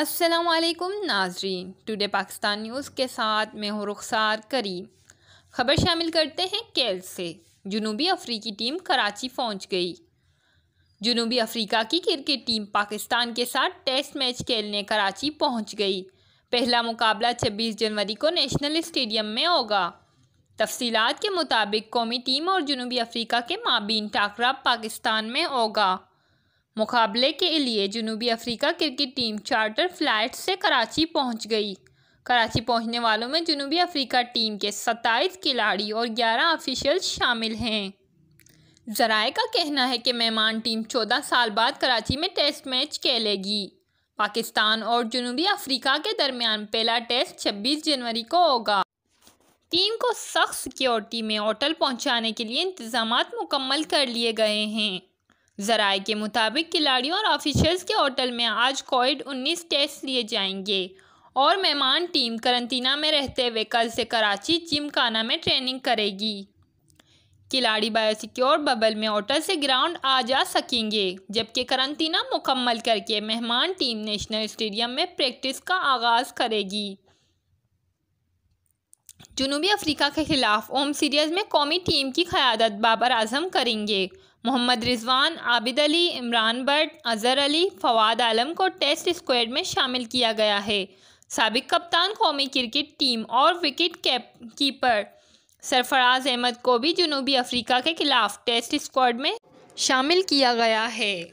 असलकुम नाजरीन today Pakistan news के साथ मैं हूँ रुखसार करीम खबर शामिल करते हैं केल से जुनूबी अफ्रीकी टीम कराची पहुँच गई जुनूबी अफ्रीका की क्रिकेट टीम पाकिस्तान के साथ टेस्ट मैच खेलने कराची पहुँच गई पहला मुकाबला छब्बीस जनवरी को नेशनल स्टेडियम में होगा तफसीत के मुताबिक कौमी टीम और जुनूबी अफ्रीका के माबीन टाकरा पाकिस्तान में होगा मुकाबले के लिए जनूबी Africa cricket team charter flight से कराची पहुंच गई कराची पहुंचने वालों में जनूबी अफ्रीका टीम के सत्ताईस खिलाड़ी और ग्यारह ऑफिशियल शामिल हैं जराए का कहना है कि मेहमान टीम चौदह साल बाद कराची में टेस्ट मैच खेलेगी पाकिस्तान और जनूबी अफ्रीका के दरमियान पहला टेस्ट 26 जनवरी को होगा टीम को सख्त सिक्योरिटी में होटल पहुंचाने के लिए इंतजाम मुकम्मल कर लिए गए हैं जराए के मुताबिक खिलाड़ियों और ऑफिशल्स के होटल में आज कोविड उन्नीस टेस्ट लिए जाएंगे और मेहमान टीम करंतना में रहते हुए कल से कराची जिमखाना में ट्रेनिंग करेगी खिलाड़ी बायोसिक्योर बबल में होटल से ग्राउंड आ जा सकेंगे जबकि करंतना मुकम्मल करके मेहमान टीम नेशनल स्टेडियम में प्रैक्टिस का आगाज़ करेगी जनूबी अफ्रीका के खिलाफ ओम सीरीज़ में कौमी टीम की क़्यादत बाबर आजम करेंगे मोहम्मद रिजवान आबिद अली इमरान बट अजहर अली फवाद आलम को टेस्ट स्क्वाड में शामिल किया गया है सबक कप्तान कौमी क्रिकेट टीम और विकेट कीपर सरफराज अहमद को भी जनूबी अफ्रीका के खिलाफ टेस्ट स्क्वाड में शामिल किया गया है